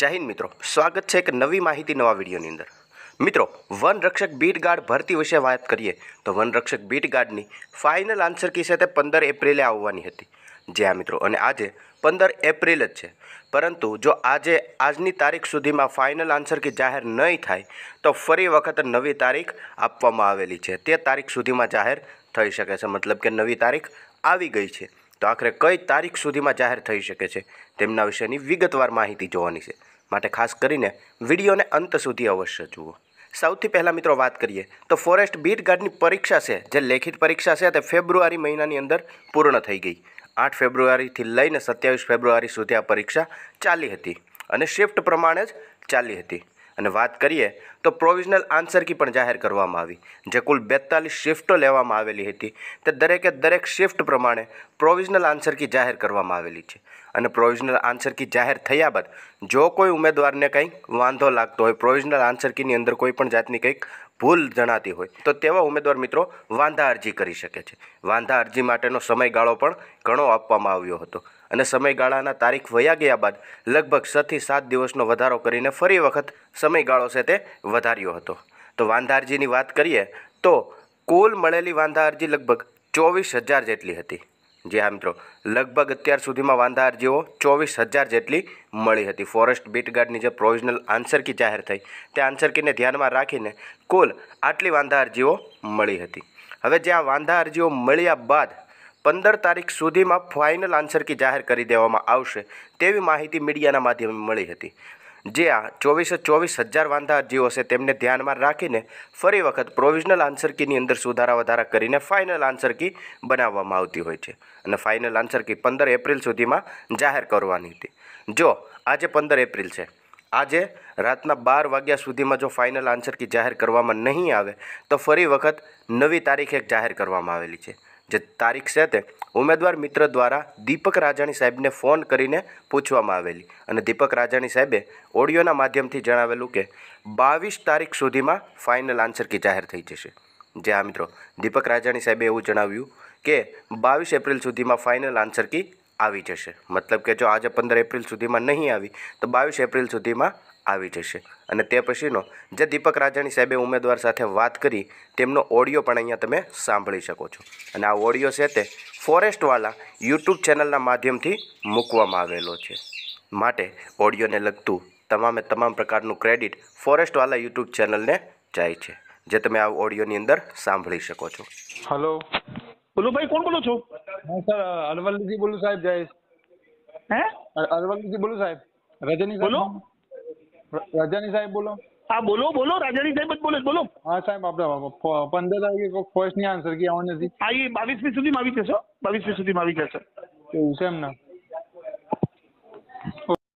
જય મિત્રો સ્વાગત છે એક નવી માહિતી નવા વિડીયોની અંદર મિત્રો વનરક્ષક બીટ ગાર્ડ ભરતી વિશે વાત કરીએ તો વનરક્ષક બીટ ગાર્ડની ફાઇનલ આન્સર કી છે તે પંદર એપ્રિલે આવવાની હતી જે આ મિત્રો અને આજે પંદર એપ્રિલ જ છે પરંતુ જો આજે આજની તારીખ સુધીમાં ફાઇનલ આન્સર કી જાહેર નહીં થાય તો ફરી વખત નવી તારીખ આપવામાં આવેલી છે તે તારીખ સુધીમાં જાહેર થઈ શકે છે મતલબ કે નવી તારીખ આવી ગઈ છે તો આખરે કઈ તારીખ સુધીમાં જાહેર થઈ શકે છે તેમના વિશેની વિગતવાર માહિતી જોવાની છે માટે ખાસ કરીને વિડીયોને અંત સુધી અવશ્ય જુઓ સૌથી પહેલાં મિત્રો વાત કરીએ તો ફોરેસ્ટ બીટ ગાર્ડની પરીક્ષા છે જે લેખિત પરીક્ષા છે તે ફેબ્રુઆરી મહિનાની અંદર પૂર્ણ થઈ ગઈ આઠ ફેબ્રુઆરીથી લઈને સત્યાવીસ ફેબ્રુઆરી સુધી આ પરીક્ષા ચાલી હતી અને શિફ્ટ પ્રમાણે જ ચાલી હતી અને વાત કરીએ તો પ્રોવિઝનલ આન્સર કી પણ જાહેર કરવામાં આવી જે કુલ બેતાલીસ શિફ્ટો લેવામાં આવેલી હતી તે દરેકે દરેક શિફ્ટ પ્રમાણે પ્રોવિઝનલ આન્સર કી જાહેર કરવામાં આવેલી છે અને પ્રોવિઝનલ આન્સર કી જાહેર થયા બાદ જો કોઈ ઉમેદવારને કંઈ વાંધો લાગતો હોય પ્રોવિઝનલ આન્સર કીની અંદર કોઈ પણ જાતની કંઈક ભૂલ જણાતી હોય તો તેવા ઉમેદવાર મિત્રો વાંધા અરજી કરી શકે છે વાંધા અરજી માટેનો સમયગાળો પણ ઘણો આપવામાં આવ્યો હતો અને સમયગાળાના તારીખ વયા ગયા બાદ લગભગ છથી સાત દિવસનો વધારો કરીને ફરી વખત સમયગાળો છે તે વધાર્યો હતો તો વાંધા અરજીની વાત કરીએ તો કુલ મળેલી વાંધા અરજી લગભગ ચોવીસ હજાર જેટલી હતી જે હા મિત્રો લગભગ અત્યાર સુધીમાં વાંધા અરજીઓ ચોવીસ હજાર જેટલી મળી હતી ફોરેસ્ટ ગાર્ડની જે પ્રોવિઝનલ આન્સર કી જાહેર થઈ તે આન્સર કીને ધ્યાનમાં રાખીને કુલ આટલી વાંધા અરજીઓ મળી હતી હવે જે આ વાંધા અરજીઓ મળ્યા બાદ પંદર તારીખ સુધીમાં ફાઇનલ આન્સર કી જાહેર કરી દેવામાં આવશે તેવી માહિતી મીડિયાના માધ્યમે મળી હતી જે આ ચોવીસે ચોવીસ હજાર વાંધા અરજીઓ છે તેમને ધ્યાનમાં રાખીને ફરી વખત પ્રોવિઝનલ આન્સર કીની અંદર સુધારા વધારા કરીને ફાઇનલ આન્સર કી બનાવવામાં આવતી હોય છે અને ફાઇનલ આન્સર કી પંદર એપ્રિલ સુધીમાં જાહેર કરવાની હતી જો આજે પંદર એપ્રિલ છે આજે રાતના બાર વાગ્યા સુધીમાં જો ફાઇનલ આન્સર કી જાહેર કરવામાં નહીં આવે તો ફરી વખત નવી તારીખ એક જાહેર કરવામાં આવેલી છે જે તારીખ છે તે ઉમેદવાર મિત્ર દ્વારા દીપક રાજાણી સાહેબને ફોન કરીને પૂછવામાં આવેલી અને દીપક રાજાણી સાહેબે ઓડિયોના માધ્યમથી જણાવેલું કે બાવીસ તારીખ સુધીમાં ફાઇનલ આન્સર કી જાહેર થઈ જશે જે આ મિત્રો દીપક રાજાણી સાહેબે એવું જણાવ્યું કે બાવીસ એપ્રિલ સુધીમાં ફાઇનલ આન્સર કી આવી જશે મતલબ કે જો આજે પંદર એપ્રિલ સુધીમાં નહીં આવી તો બાવીસ એપ્રિલ સુધીમાં આવી જશે અને તે પછીનો જે દીપક રાજાણી સાહેબે ઉમેદવાર સાથે વાત કરી તેમનો ઓડિયો પણ અહીંયા તમે સાંભળી શકો છો અને આ ઓડિયો છે તે ફોરેસ્ટવાળા યુટ્યુબ ચેનલના માધ્યમથી મૂકવામાં આવેલો છે માટે ઓડિયોને લગતું તમામે તમામ પ્રકારનું ક્રેડિટ ફોરેસ્ટવાલા યુટ્યુબ ચેનલને જાય છે જે તમે આ ઓડિયોની અંદર સાંભળી શકો છો હલો બોલો ભાઈ કોણ બોલો છો હું સર અરવલ્લીથી બોલું સાહેબ જયેશ હે અરવલ્લીથી બોલું સાહેબ રજની બોલો રાજાની સાહેબ બોલો હા બોલો બોલો રાજાની સાહેબ જ બોલે બોલો હા સાહેબ આપણે પંદર તારીખે ફર્સ્ટ ની આન્સર કી આવવાની નથી હા એ બાવીસમી સુધીમાં આવી જશે બાવીસમી સુધી માં આવી જશે એવું છે એમ ને